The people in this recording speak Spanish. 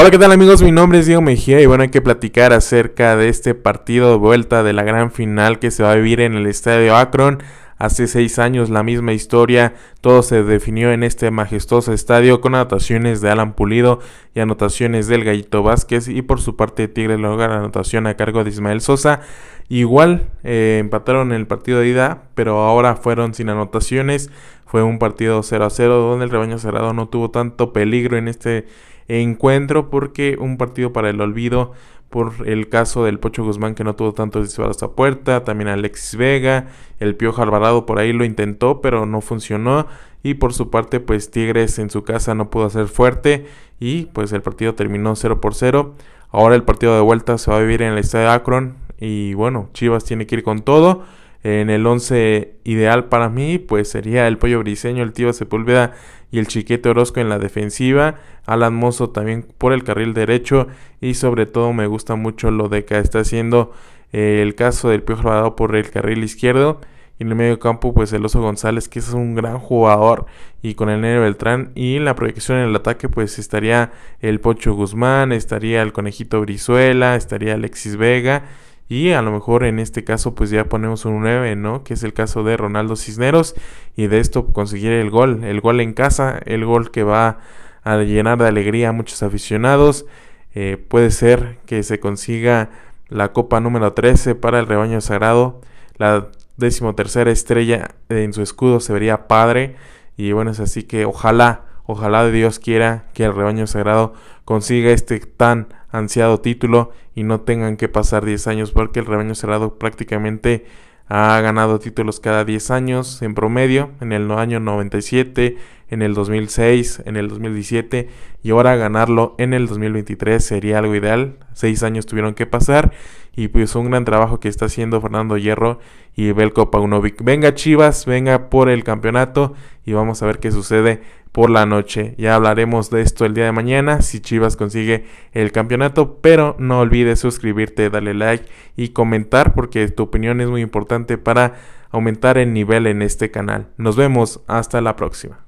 Hola, ¿qué tal amigos? Mi nombre es Diego Mejía y bueno, hay que platicar acerca de este partido de vuelta de la gran final que se va a vivir en el Estadio Akron Hace seis años la misma historia, todo se definió en este majestuoso estadio con anotaciones de Alan Pulido y anotaciones del Gallito Vázquez y por su parte Tigre logra anotación a cargo de Ismael Sosa. Igual eh, empataron el partido de ida, pero ahora fueron sin anotaciones. Fue un partido 0 a 0 donde el rebaño cerrado no tuvo tanto peligro en este encuentro porque un partido para el olvido, por el caso del Pocho Guzmán que no tuvo tantos disparos a puerta, también Alexis Vega, el Piojo Alvarado por ahí lo intentó pero no funcionó y por su parte pues Tigres en su casa no pudo hacer fuerte y pues el partido terminó 0 por 0. Ahora el partido de vuelta se va a vivir en el estadio Akron y bueno, Chivas tiene que ir con todo en el 11 ideal para mí, pues sería el Pollo Briseño, el Tío Sepúlveda y el Chiquete Orozco en la defensiva. Alan Mozo también por el carril derecho. Y sobre todo me gusta mucho lo de que está haciendo eh, el caso del Pio Rodado por el carril izquierdo. Y en el medio campo, pues el Oso González, que es un gran jugador. Y con el Nero Beltrán. Y la proyección en el ataque, pues estaría el Pocho Guzmán, estaría el Conejito Brizuela, estaría Alexis Vega y a lo mejor en este caso pues ya ponemos un 9, ¿no? Que es el caso de Ronaldo Cisneros y de esto conseguir el gol, el gol en casa, el gol que va a llenar de alegría a muchos aficionados. Eh, puede ser que se consiga la copa número 13 para el rebaño sagrado. La decimotercera estrella en su escudo se vería padre. Y bueno, es así que ojalá Ojalá Dios quiera que el rebaño sagrado consiga este tan ansiado título y no tengan que pasar 10 años porque el rebaño sagrado prácticamente ha ganado títulos cada 10 años en promedio. En el año 97 en el 2006, en el 2017 y ahora ganarlo en el 2023 sería algo ideal. Seis años tuvieron que pasar y pues un gran trabajo que está haciendo Fernando Hierro y Belko Paunovic. Venga Chivas, venga por el campeonato y vamos a ver qué sucede por la noche. Ya hablaremos de esto el día de mañana si Chivas consigue el campeonato, pero no olvides suscribirte, darle like y comentar porque tu opinión es muy importante para aumentar el nivel en este canal. Nos vemos hasta la próxima.